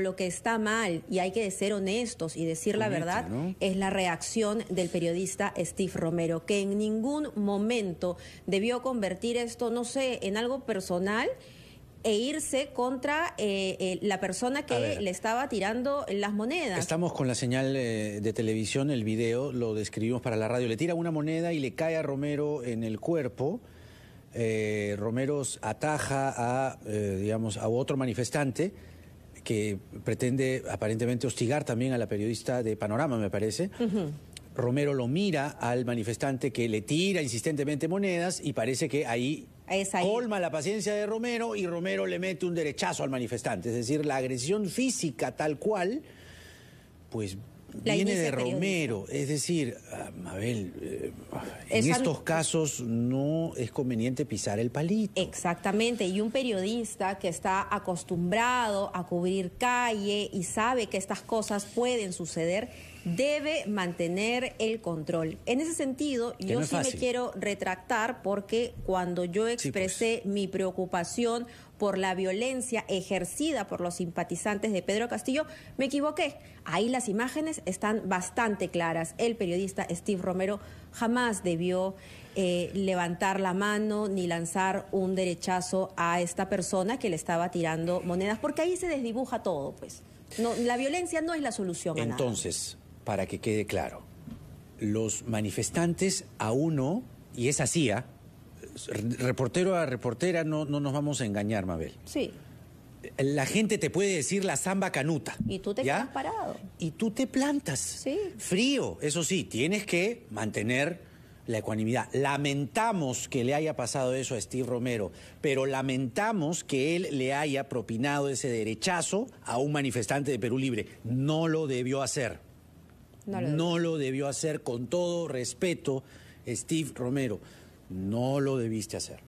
lo que está mal, y hay que ser honestos y decir la verdad, es la reacción del periodista Steve Romero, que en ningún momento debió convertir esto, no sé, en algo personal e irse contra eh, eh, la persona que le estaba tirando las monedas. Estamos con la señal eh, de televisión, el video lo describimos para la radio. Le tira una moneda y le cae a Romero en el cuerpo. Romero ataja a, digamos, a otro manifestante que pretende aparentemente hostigar también a la periodista de Panorama, me parece. Romero lo mira al manifestante que le tira insistentemente monedas y parece que ahí, colma la paciencia de Romero y Romero le mete un derechazo al manifestante. Es decir, la agresión física tal cual, pues viene de Romero, es decir, ah, Mabel, eh, en estos casos no es conveniente pisar el palito. Exactamente, y un periodista que está acostumbrado a cubrir calle y sabe que estas cosas pueden suceder, debe mantener el control. En ese sentido, yo sí me quiero retractar porque cuando yo pues. expresé mi preocupación por la violencia ejercida por los simpatizantes de Pedro Castillo, me equivoqué. Ahí las imágenes están bastante claras. El periodista Steve Romero jamás debió eh, levantar la mano ni lanzar un derechazo a esta persona que le estaba tirando monedas, porque ahí se desdibuja todo, pues. No, la violencia no es la solución. Entonces, nada para que quede claro. Los manifestantes a uno, y es así, ¿ah? reportero a reportera, no, no nos vamos a engañar, Mabel. Sí. La gente te puede decir la samba canuta. Y tú te quedas parado. Y tú te plantas. Sí. Frío, eso sí, tienes que mantener la ecuanimidad. Lamentamos que le haya pasado eso a Steve Romero, pero lamentamos que él le haya propinado ese derechazo a un manifestante de Perú Libre. No lo debió hacer. No lo, debió hacer con todo respeto, Steve Romero. No lo debiste hacer.